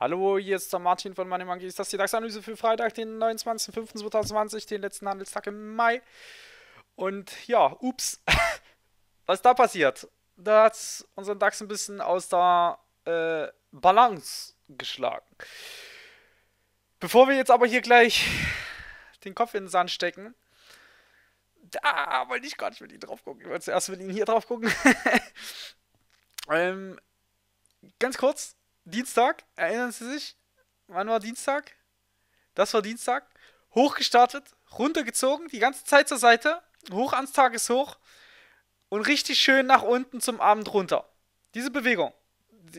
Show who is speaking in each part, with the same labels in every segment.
Speaker 1: Hallo, hier ist der Martin von Money Monkey. Ist das die DAX-Analyse für Freitag, den 29.05.2020, den letzten Handelstag im Mai? Und ja, ups, was ist da passiert? Da hat es unseren DAX ein bisschen aus der äh, Balance geschlagen. Bevor wir jetzt aber hier gleich den Kopf in den Sand stecken, da wollte ich gar nicht mit Ihnen drauf gucken. Ich wollte zuerst mit Ihnen hier drauf gucken. ähm, ganz kurz, Dienstag, erinnern Sie sich? Wann war Dienstag? Das war Dienstag. Hochgestartet, runtergezogen, die ganze Zeit zur Seite, hoch ans Tageshoch und richtig schön nach unten zum Abend runter. Diese Bewegung,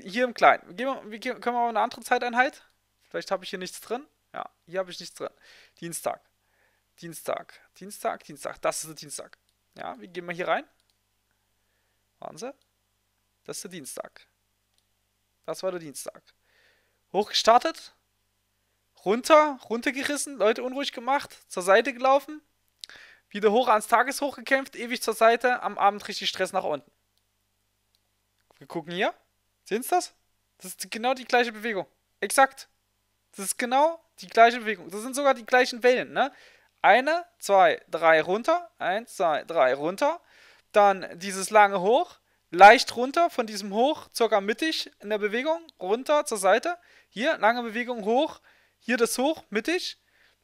Speaker 1: hier im Kleinen. Wir, gehen, wir gehen, können wir auf eine andere Zeiteinheit? Vielleicht habe ich hier nichts drin. Ja, hier habe ich nichts drin. Dienstag. Dienstag. Dienstag, Dienstag. Das ist der Dienstag. Ja, wir gehen mal hier rein. Wahnsinn. Das ist der Dienstag. Das war der Dienstag. Hochgestartet, runter, runtergerissen, Leute unruhig gemacht, zur Seite gelaufen, wieder hoch ans Tageshoch gekämpft, ewig zur Seite, am Abend richtig Stress nach unten. Wir gucken hier. sehen Sie das? Das ist genau die gleiche Bewegung. Exakt. Das ist genau die gleiche Bewegung. Das sind sogar die gleichen Wellen, ne? Eine, zwei, drei runter. Eins, zwei, drei runter. Dann dieses lange hoch leicht runter von diesem Hoch, circa mittig in der Bewegung, runter zur Seite. Hier, lange Bewegung hoch, hier das Hoch, mittig,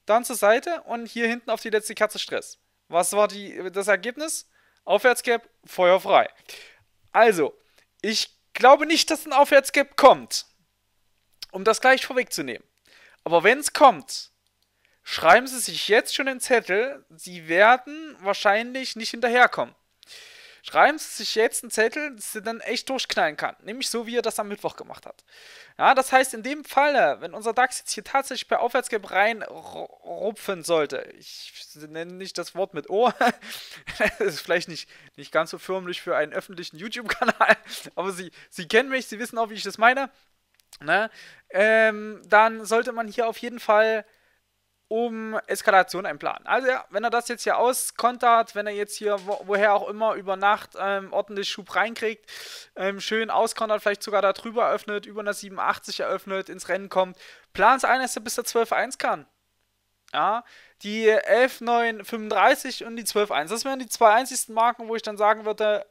Speaker 1: dann zur Seite und hier hinten auf die letzte Katze Stress. Was war die, das Ergebnis? Aufwärtscap, Feuer frei. Also, ich glaube nicht, dass ein Aufwärtscap kommt. Um das gleich vorwegzunehmen. Aber wenn es kommt, schreiben Sie sich jetzt schon den Zettel. Sie werden wahrscheinlich nicht hinterherkommen schreiben Sie sich jetzt einen Zettel, dass Sie dann echt durchknallen kann. Nämlich so, wie er das am Mittwoch gemacht hat. Ja, das heißt, in dem Falle, wenn unser DAX jetzt hier tatsächlich per Aufwärtsgap reinrupfen sollte, ich nenne nicht das Wort mit O, das ist vielleicht nicht, nicht ganz so förmlich für einen öffentlichen YouTube-Kanal, aber Sie, Sie kennen mich, Sie wissen auch, wie ich das meine. Ne? Ähm, dann sollte man hier auf jeden Fall um Eskalation einplanen. Also ja, wenn er das jetzt hier auskontert, wenn er jetzt hier wo, woher auch immer über Nacht ähm, ordentlich Schub reinkriegt, ähm, schön auskontert, vielleicht sogar da drüber öffnet, über eine 87 eröffnet, ins Rennen kommt, es ein, dass er bis der 12-1 kann. Ja, die 11-9-35 und die 12-1, das wären die zwei einzigsten Marken, wo ich dann sagen würde,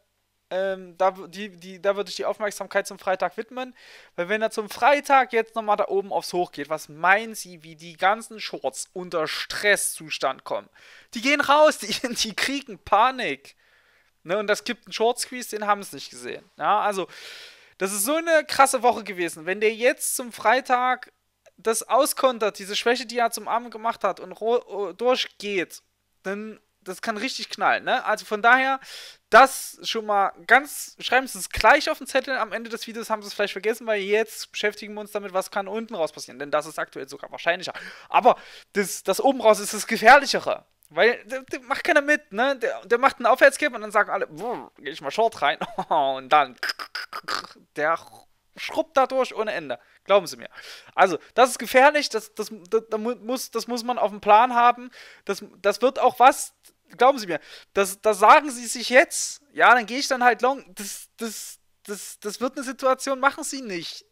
Speaker 1: ähm, da, die, die, da würde ich die Aufmerksamkeit zum Freitag widmen, weil wenn er zum Freitag jetzt nochmal da oben aufs Hoch geht, was meinen Sie, wie die ganzen Shorts unter Stresszustand kommen? Die gehen raus, die, die kriegen Panik. Ne, und das gibt einen Short Squeeze, den haben sie nicht gesehen. Ja, also, das ist so eine krasse Woche gewesen. Wenn der jetzt zum Freitag das auskontert, diese Schwäche, die er zum Abend gemacht hat und äh, durchgeht, dann das kann richtig knallen, ne? Also von daher, das schon mal ganz, schreiben Sie es gleich auf den Zettel. Am Ende des Videos haben Sie es vielleicht vergessen, weil jetzt beschäftigen wir uns damit, was kann unten raus passieren. Denn das ist aktuell sogar wahrscheinlicher. Aber das, das oben raus ist das Gefährlichere. Weil der, der macht keiner mit, ne? Der, der macht einen Aufwärtskip und dann sagen alle, gehe ich mal Short rein. und dann, der schrubbt dadurch ohne Ende. Glauben Sie mir. Also, das ist gefährlich, das, das, das, das, muss, das muss man auf dem Plan haben. Das, das wird auch was, glauben Sie mir, das, das sagen Sie sich jetzt. Ja, dann gehe ich dann halt long. Das, das, das, das wird eine Situation, machen Sie nicht.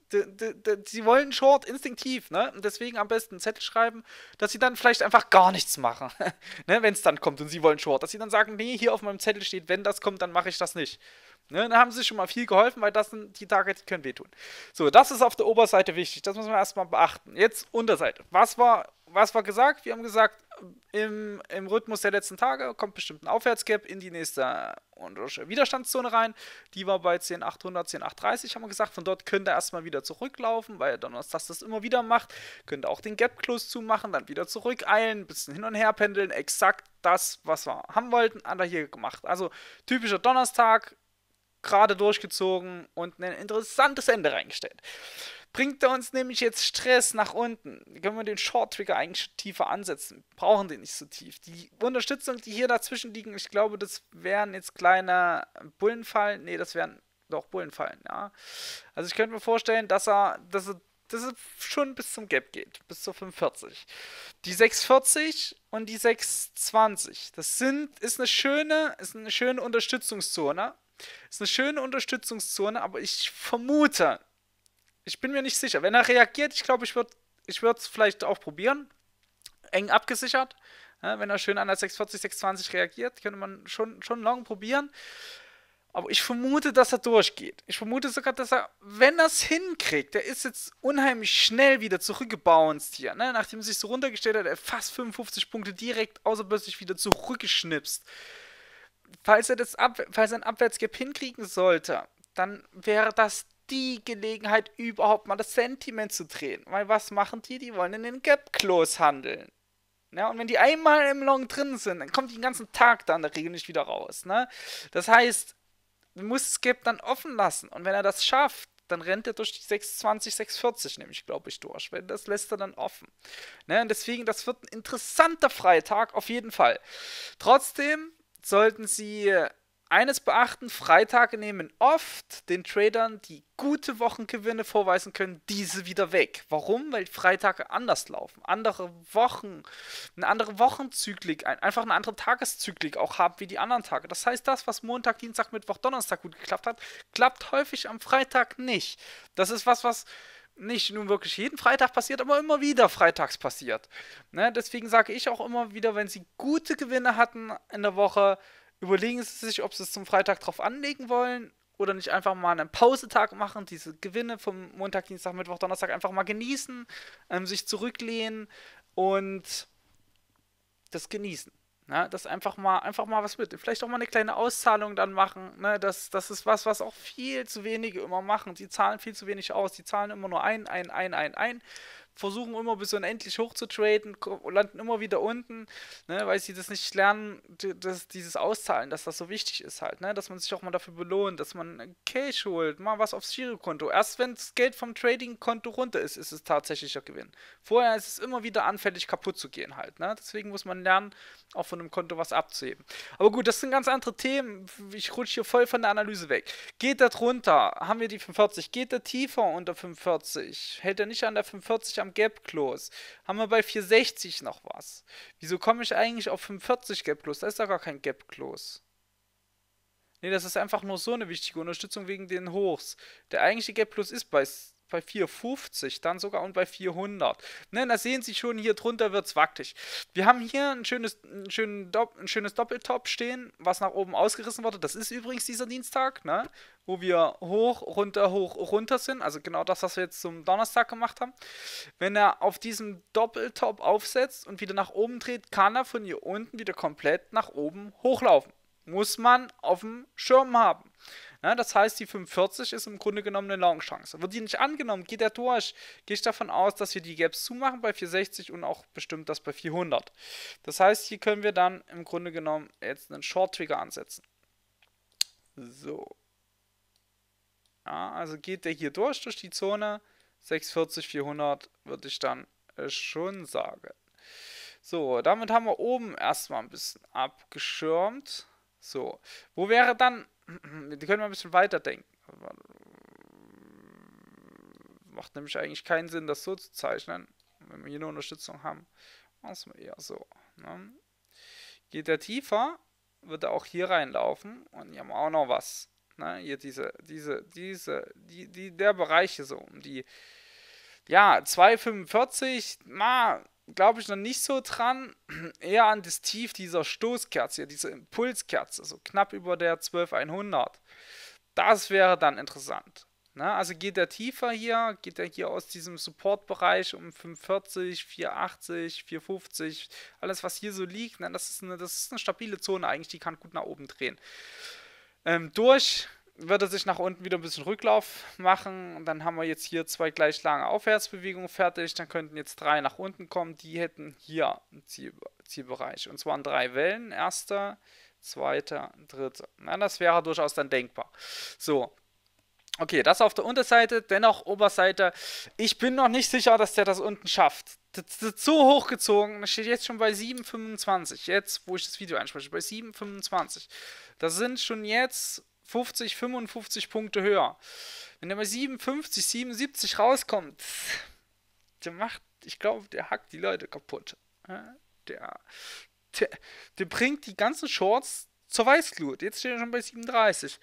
Speaker 1: sie wollen Short instinktiv, ne? Und deswegen am besten einen Zettel schreiben, dass sie dann vielleicht einfach gar nichts machen, ne? Wenn es dann kommt und sie wollen Short, dass sie dann sagen, nee, hier auf meinem Zettel steht, wenn das kommt, dann mache ich das nicht. Ne? Dann haben sie schon mal viel geholfen, weil das sind die Targets, die können wehtun. So, das ist auf der Oberseite wichtig, das muss man erstmal beachten. Jetzt Unterseite. Was war was war gesagt? Wir haben gesagt, im, im Rhythmus der letzten Tage kommt bestimmt ein Aufwärtsgap in die nächste Widerstandszone rein. Die war bei 10.800, 10.830, haben wir gesagt. Von dort könnt ihr erstmal wieder zurücklaufen, weil Donnerstag das immer wieder macht. Könnt ihr auch den Gap Close zumachen, dann wieder zurückeilen, ein bisschen hin und her pendeln. Exakt das, was wir haben wollten, hat er hier gemacht. Also typischer Donnerstag, gerade durchgezogen und ein interessantes Ende reingestellt. Bringt er uns nämlich jetzt Stress nach unten, können wir den Short Trigger eigentlich tiefer ansetzen. Brauchen den nicht so tief. Die Unterstützung, die hier dazwischen liegen, ich glaube, das wären jetzt kleine Bullenfallen. Nee, das wären doch Bullenfallen, ja. Also ich könnte mir vorstellen, dass er, dass er dass es schon bis zum Gap geht, bis zur 45. Die 640 und die 620, das sind, ist eine schöne, ist eine schöne Unterstützungszone. Ist eine schöne Unterstützungszone, aber ich vermute, ich bin mir nicht sicher. Wenn er reagiert, ich glaube, ich würde ich würde es vielleicht auch probieren. Eng abgesichert. Ja, wenn er schön an der 640, 620 reagiert, könnte man schon, schon long probieren. Aber ich vermute, dass er durchgeht. Ich vermute sogar, dass er, wenn er es hinkriegt, der ist jetzt unheimlich schnell wieder zurückgebounced hier. Ne? Nachdem er sich so runtergestellt hat, er fast 55 Punkte direkt außerplötzlich wieder zurückgeschnipst. Falls er, das Ab falls er einen Abwärtsgap hinkriegen sollte, dann wäre das die Gelegenheit, überhaupt mal das Sentiment zu drehen. Weil was machen die? Die wollen in den Gap-Close handeln. Ja, ne? und wenn die einmal im Long drin sind, dann kommt die den ganzen Tag da in der Regel nicht wieder raus. Ne? Das heißt, du musst Gap dann offen lassen. Und wenn er das schafft, dann rennt er durch die 620, 640 nämlich, glaube ich, durch. Wenn das lässt er dann offen. Ne? Und deswegen, das wird ein interessanter Freitag, auf jeden Fall. Trotzdem sollten sie eines beachten, Freitage nehmen oft den Tradern, die gute Wochengewinne vorweisen können, diese wieder weg. Warum? Weil Freitage anders laufen, andere Wochen, eine andere Wochenzyklik, einfach eine andere Tageszyklik auch haben wie die anderen Tage. Das heißt, das, was Montag, Dienstag, Mittwoch, Donnerstag gut geklappt hat, klappt häufig am Freitag nicht. Das ist was, was nicht nun wirklich jeden Freitag passiert, aber immer wieder freitags passiert. Ne? Deswegen sage ich auch immer wieder, wenn sie gute Gewinne hatten in der Woche, Überlegen Sie sich, ob Sie es zum Freitag drauf anlegen wollen oder nicht einfach mal einen Pausetag machen, diese Gewinne vom Montag, Dienstag, Mittwoch, Donnerstag einfach mal genießen, ähm, sich zurücklehnen und das genießen. Ne? Das einfach mal, einfach mal was mit. Vielleicht auch mal eine kleine Auszahlung dann machen. Ne? Das, das ist was, was auch viel zu wenige immer machen. Die zahlen viel zu wenig aus. Die zahlen immer nur ein, ein, ein, ein, ein versuchen immer bis unendlich hoch zu traden, landen immer wieder unten, ne, weil sie das nicht lernen, dass dieses Auszahlen, dass das so wichtig ist halt, ne, dass man sich auch mal dafür belohnt, dass man Cash holt, mal was aufs Girokonto. Erst wenn das Geld vom Trading-Konto runter ist, ist es tatsächlicher Gewinn. Vorher ist es immer wieder anfällig kaputt zu gehen halt, ne? deswegen muss man lernen, auch von einem Konto was abzuheben. Aber gut, das sind ganz andere Themen, ich rutsche hier voll von der Analyse weg. Geht da drunter, haben wir die 45, geht da tiefer unter 45, hält er nicht an der 45 am Gap Close? Haben wir bei 460 noch was? Wieso komme ich eigentlich auf 45 Gap Close? Da ist doch gar kein Gap Close. Ne, das ist einfach nur so eine wichtige Unterstützung wegen den Hochs. Der eigentliche Gap Close ist bei bei 450, dann sogar und bei 400. Ne, da sehen Sie schon, hier drunter wird es wackelig. Wir haben hier ein schönes, ein, schön Dopp, ein schönes Doppeltop stehen, was nach oben ausgerissen wurde. Das ist übrigens dieser Dienstag, ne? wo wir hoch, runter, hoch, runter sind. Also genau das, was wir jetzt zum Donnerstag gemacht haben. Wenn er auf diesem Doppeltop aufsetzt und wieder nach oben dreht, kann er von hier unten wieder komplett nach oben hochlaufen. Muss man auf dem Schirm haben. Ja, ne? das heißt, die 45 ist im Grunde genommen eine Long-Chance. Wird die nicht angenommen, geht er durch. Gehe ich davon aus, dass wir die Gaps zumachen bei 460 und auch bestimmt das bei 400. Das heißt, hier können wir dann im Grunde genommen jetzt einen Short-Trigger ansetzen. So. Ja, also geht der hier durch, durch die Zone. 640, 400 würde ich dann äh, schon sagen. So, damit haben wir oben erstmal ein bisschen abgeschirmt. So, wo wäre dann Die können wir ein bisschen weiterdenken. Macht nämlich eigentlich keinen Sinn, das so zu zeichnen. Wenn wir hier nur Unterstützung haben, machen wir eher so. Ne? Geht der tiefer, wird er auch hier reinlaufen und hier haben wir auch noch was. Ne? Hier diese, diese, diese, die, die, der Bereich hier so um die ja, 2,45, mal glaube ich noch nicht so dran, eher an das Tief dieser Stoßkerze, dieser Impulskerze, so knapp über der 12100. Das wäre dann interessant. Na, ne? also geht der tiefer hier, geht der hier aus diesem Supportbereich um 45, 480, 450, alles was hier so liegt, na, ne? das, ist eine, das ist eine stabile Zone eigentlich, die kann gut nach oben drehen. Ähm, durch wird er sich nach unten wieder ein bisschen Rücklauf machen. Und dann haben wir jetzt hier zwei gleich lange Aufwärtsbewegungen fertig. Dann könnten jetzt drei nach unten kommen. Die hätten hier einen Ziel, Zielbereich. Und zwar in drei Wellen. Erster, zweiter, dritter. Na, das wäre durchaus dann denkbar. So, Okay, das auf der Unterseite, dennoch Oberseite. Ich bin noch nicht sicher, dass der das unten schafft. Das ist so hochgezogen, das steht jetzt schon bei 7,25. Jetzt, wo ich das Video einspreche, bei 7,25. Das sind schon jetzt 50, 55 Punkte höher. Wenn er bei 57, 77 rauskommt, der macht, ich glaube, der hackt die Leute kaputt. Der, der, der bringt die ganzen Shorts zur Weißglut. Jetzt steht er schon bei 37.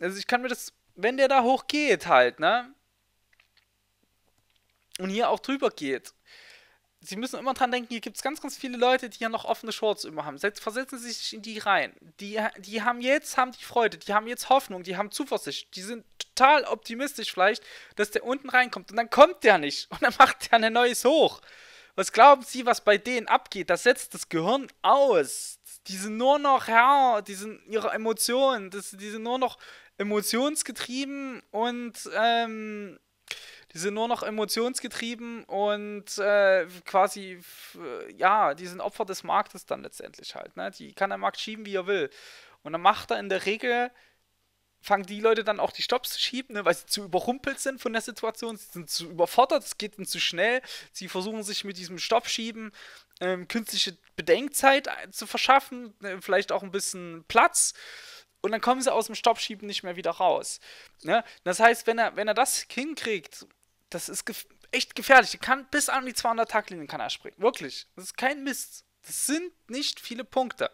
Speaker 1: Also ich kann mir das, wenn der da hoch geht halt, ne? Und hier auch drüber geht Sie müssen immer dran denken, hier gibt es ganz, ganz viele Leute, die ja noch offene Shorts immer haben. Setz, versetzen Sie sich in die rein. Die, die haben jetzt, haben die Freude, die haben jetzt Hoffnung, die haben Zuversicht, die sind total optimistisch vielleicht, dass der unten reinkommt. Und dann kommt der nicht. Und dann macht der ein neues hoch. Was glauben Sie, was bei denen abgeht? Das setzt das Gehirn aus. Die sind nur noch Herr, die sind ihre Emotionen, das, die sind nur noch emotionsgetrieben und ähm, die sind nur noch emotionsgetrieben und äh, quasi, ja, die sind Opfer des Marktes dann letztendlich halt. Ne? Die kann der Markt schieben, wie er will. Und dann macht er in der Regel, fangen die Leute dann auch die Stops zu schieben, ne, weil sie zu überrumpelt sind von der Situation, sie sind zu überfordert, es geht ihnen zu schnell, sie versuchen sich mit diesem Stoppschieben ähm, künstliche Bedenkzeit äh, zu verschaffen, ne, vielleicht auch ein bisschen Platz und dann kommen sie aus dem Stoppschieben nicht mehr wieder raus. Ne? Das heißt, wenn er, wenn er das hinkriegt, das ist gef echt gefährlich. Der kann bis an die 200 Tacklinie kann er springen. Wirklich. Das ist kein Mist. Das sind nicht viele Punkte.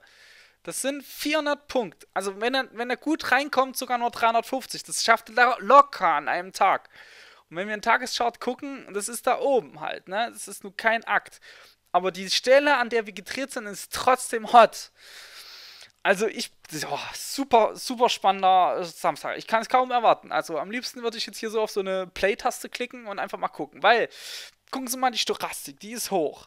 Speaker 1: Das sind 400 Punkte. Also wenn er, wenn er gut reinkommt, sogar nur 350. Das schafft er locker an einem Tag. Und wenn wir einen Tagesschart gucken, das ist da oben halt. Ne? Das ist nur kein Akt. Aber die Stelle, an der wir gedreht sind, ist trotzdem hot. Also ich, oh, super, super spannender äh, Samstag. Ich kann es kaum erwarten. Also am liebsten würde ich jetzt hier so auf so eine Play-Taste klicken und einfach mal gucken. Weil, gucken Sie mal die Stochastik, die ist hoch.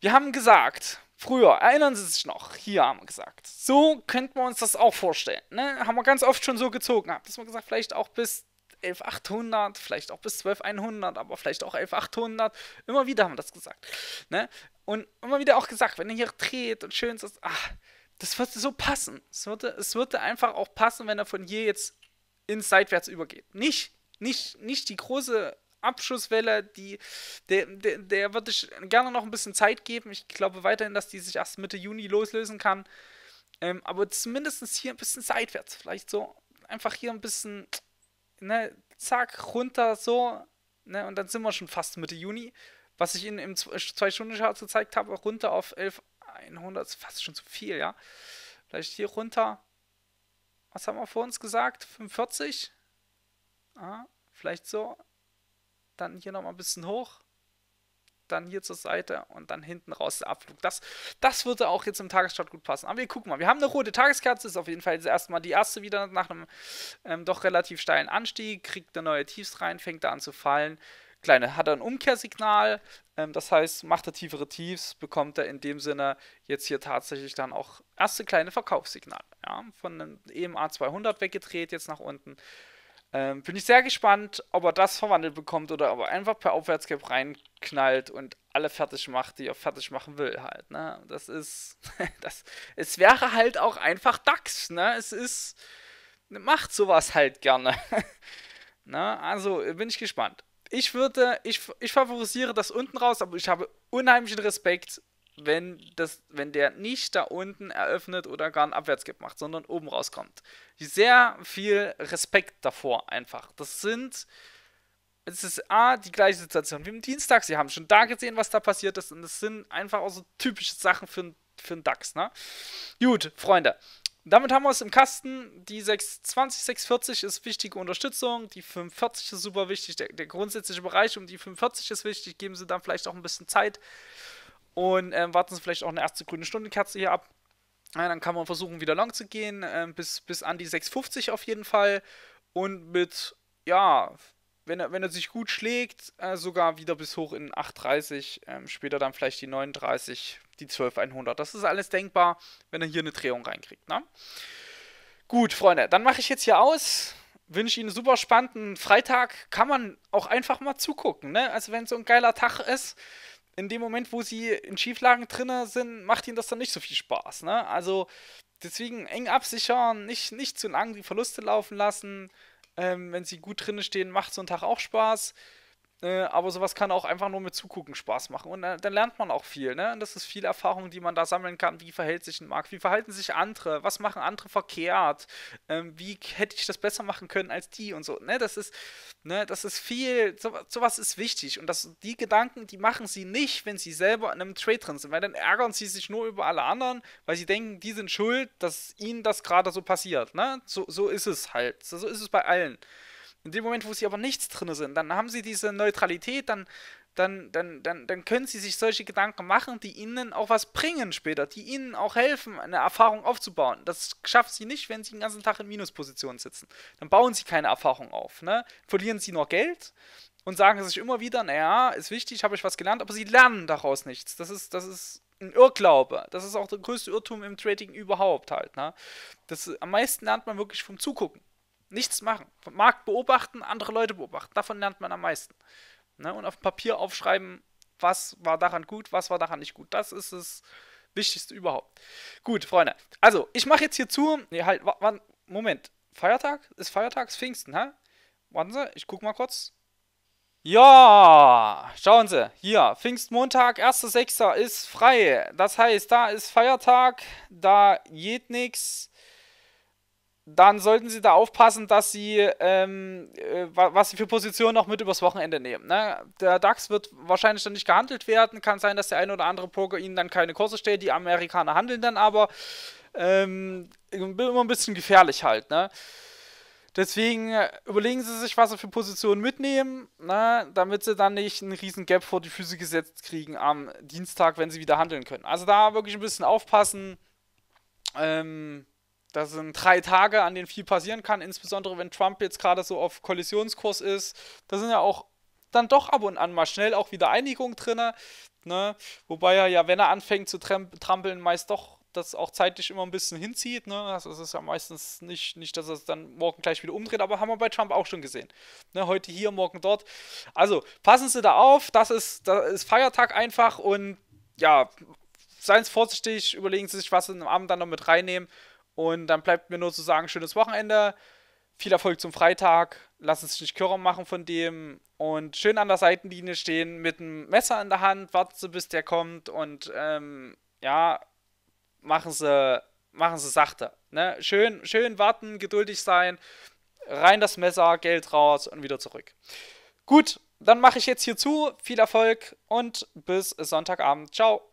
Speaker 1: Wir haben gesagt, früher, erinnern Sie sich noch, hier haben wir gesagt, so könnten wir uns das auch vorstellen. Ne? Haben wir ganz oft schon so gezogen, dass wir gesagt, vielleicht auch bis 11800, vielleicht auch bis 12100, aber vielleicht auch 11800. Immer wieder haben wir das gesagt. Ne? Und immer wieder auch gesagt, wenn ihr hier dreht und schön ist, ach, das würde so passen. Es würde, es würde einfach auch passen, wenn er von hier jetzt ins Seitwärts übergeht. Nicht, nicht, nicht die große Abschusswelle, die, der, der, der würde ich gerne noch ein bisschen Zeit geben. Ich glaube weiterhin, dass die sich erst Mitte Juni loslösen kann. Ähm, aber zumindest hier ein bisschen seitwärts. Vielleicht so einfach hier ein bisschen, ne, zack, runter, so. Ne, und dann sind wir schon fast Mitte Juni. Was ich Ihnen im Zwei-Stunden-Chart gezeigt habe, runter auf 11, 100 ist fast schon zu viel, ja. Vielleicht hier runter. Was haben wir vor uns gesagt? 45? Ah, vielleicht so. Dann hier nochmal ein bisschen hoch. Dann hier zur Seite und dann hinten raus der Abflug. Das, das würde auch jetzt im Tagesstart gut passen. Aber wir gucken mal. Wir haben eine rote Tageskerze. Ist auf jeden Fall jetzt erstmal die erste wieder nach einem ähm, doch relativ steilen Anstieg. Kriegt eine neue Tiefs rein, fängt da an zu fallen kleine, hat er ein Umkehrsignal, ähm, das heißt, macht er tiefere Tiefs, bekommt er in dem Sinne jetzt hier tatsächlich dann auch erste kleine Verkaufssignale. Ja? Von einem EMA 200 weggedreht, jetzt nach unten. Ähm, bin ich sehr gespannt, ob er das verwandelt bekommt oder ob er einfach per Aufwärtscap reinknallt und alle fertig macht, die er fertig machen will halt. Ne? Das ist, das, es wäre halt auch einfach DAX. Ne? Es ist, macht sowas halt gerne. ne? Also bin ich gespannt ich würde, ich, ich favorisiere das unten raus, aber ich habe unheimlichen Respekt, wenn, das, wenn der nicht da unten eröffnet oder gar einen Abwärtskipp macht, sondern oben rauskommt. Sehr viel Respekt davor einfach. Das sind, es ist A, die gleiche Situation wie im Dienstag. Sie haben schon da gesehen, was da passiert ist und das sind einfach auch so typische Sachen für, für einen DAX, ne? Gut, Freunde, damit haben wir es im Kasten. Die 620, 640 ist wichtige Unterstützung, die 45 ist super wichtig, der, der grundsätzliche Bereich um die 45 ist wichtig, geben sie dann vielleicht auch ein bisschen Zeit und ähm, warten sie vielleicht auch eine erste grüne Stundenkerze hier ab. Ja, dann kann man versuchen, wieder lang zu gehen, äh, bis, bis an die 650 auf jeden Fall und mit, ja, wenn er, wenn er sich gut schlägt, äh, sogar wieder bis hoch in 8,30, ähm, später dann vielleicht die 39, die 12,100. Das ist alles denkbar, wenn er hier eine Drehung reinkriegt. Ne? Gut, Freunde, dann mache ich jetzt hier aus. Wünsche Ihnen einen super spannenden Freitag. Kann man auch einfach mal zugucken. Ne? Also, wenn es so ein geiler Tag ist, in dem Moment, wo Sie in Schieflagen drin sind, macht Ihnen das dann nicht so viel Spaß. Ne? Also, deswegen eng absichern, nicht, nicht zu lang die Verluste laufen lassen. Ähm, wenn sie gut drinne stehen, macht so ein Tag auch Spaß. Äh, aber sowas kann auch einfach nur mit Zugucken Spaß machen. Und äh, dann lernt man auch viel. Ne? Und das ist viel Erfahrung, die man da sammeln kann. Wie verhält sich ein Markt? Wie verhalten sich andere? Was machen andere verkehrt? Ähm, wie hätte ich das besser machen können als die und so? Ne? Das, ist, ne? das ist viel. So, sowas ist wichtig. Und das, die Gedanken, die machen sie nicht, wenn sie selber in einem Trade drin sind. Weil dann ärgern sie sich nur über alle anderen, weil sie denken, die sind schuld, dass ihnen das gerade so passiert. Ne? So, so ist es halt. So, so ist es bei allen. In dem Moment, wo sie aber nichts drin sind, dann haben sie diese Neutralität, dann, dann, dann, dann, dann können sie sich solche Gedanken machen, die ihnen auch was bringen später, die ihnen auch helfen, eine Erfahrung aufzubauen. Das schafft sie nicht, wenn sie den ganzen Tag in Minuspositionen sitzen. Dann bauen sie keine Erfahrung auf. Ne? Verlieren sie nur Geld und sagen sich immer wieder, naja, ist wichtig, habe ich was gelernt, aber sie lernen daraus nichts. Das ist, das ist ein Irrglaube. Das ist auch der größte Irrtum im Trading überhaupt halt. Ne? Das, am meisten lernt man wirklich vom Zugucken. Nichts machen. Vom Markt beobachten, andere Leute beobachten. Davon lernt man am meisten. Ne? Und auf Papier aufschreiben, was war daran gut, was war daran nicht gut. Das ist das Wichtigste überhaupt. Gut, Freunde. Also, ich mache jetzt hier zu. Nee, halt, wann? Moment. Feiertag? Ist Feiertags Pfingsten, hä? Warten Sie, ich guck mal kurz. Ja, schauen Sie, hier, Pfingstmontag, 1.6. ist frei. Das heißt, da ist Feiertag, da geht nichts dann sollten sie da aufpassen, dass sie, ähm, äh, was sie für Positionen noch mit übers Wochenende nehmen. Ne? Der DAX wird wahrscheinlich dann nicht gehandelt werden. Kann sein, dass der eine oder andere Poker ihnen dann keine Kurse stellt. Die Amerikaner handeln dann aber. Ähm, immer ein bisschen gefährlich halt. Ne? Deswegen äh, überlegen sie sich, was sie für Positionen mitnehmen, ne? damit sie dann nicht einen riesen Gap vor die Füße gesetzt kriegen am Dienstag, wenn sie wieder handeln können. Also da wirklich ein bisschen aufpassen. Ähm, das sind drei Tage, an denen viel passieren kann, insbesondere wenn Trump jetzt gerade so auf Kollisionskurs ist. Da sind ja auch dann doch ab und an mal schnell auch wieder Einigungen drin. Ne? Wobei er ja, wenn er anfängt zu trampeln, meist doch das auch zeitlich immer ein bisschen hinzieht. Ne? Also es ist ja meistens nicht, nicht, dass er es dann morgen gleich wieder umdreht, aber haben wir bei Trump auch schon gesehen. Ne? Heute hier, morgen dort. Also passen Sie da auf, das ist, das ist Feiertag einfach und ja, seien Sie vorsichtig, überlegen Sie sich, was Sie am Abend dann noch mit reinnehmen und dann bleibt mir nur zu sagen, schönes Wochenende. Viel Erfolg zum Freitag. Lass uns nicht Körper machen von dem. Und schön an der Seitenlinie stehen mit einem Messer in der Hand. Warten Sie, bis der kommt. Und ähm, ja, machen Sie, machen Sie sachte. Ne? Schön, schön warten, geduldig sein. Rein das Messer, Geld raus und wieder zurück. Gut, dann mache ich jetzt hier zu. Viel Erfolg und bis Sonntagabend. Ciao.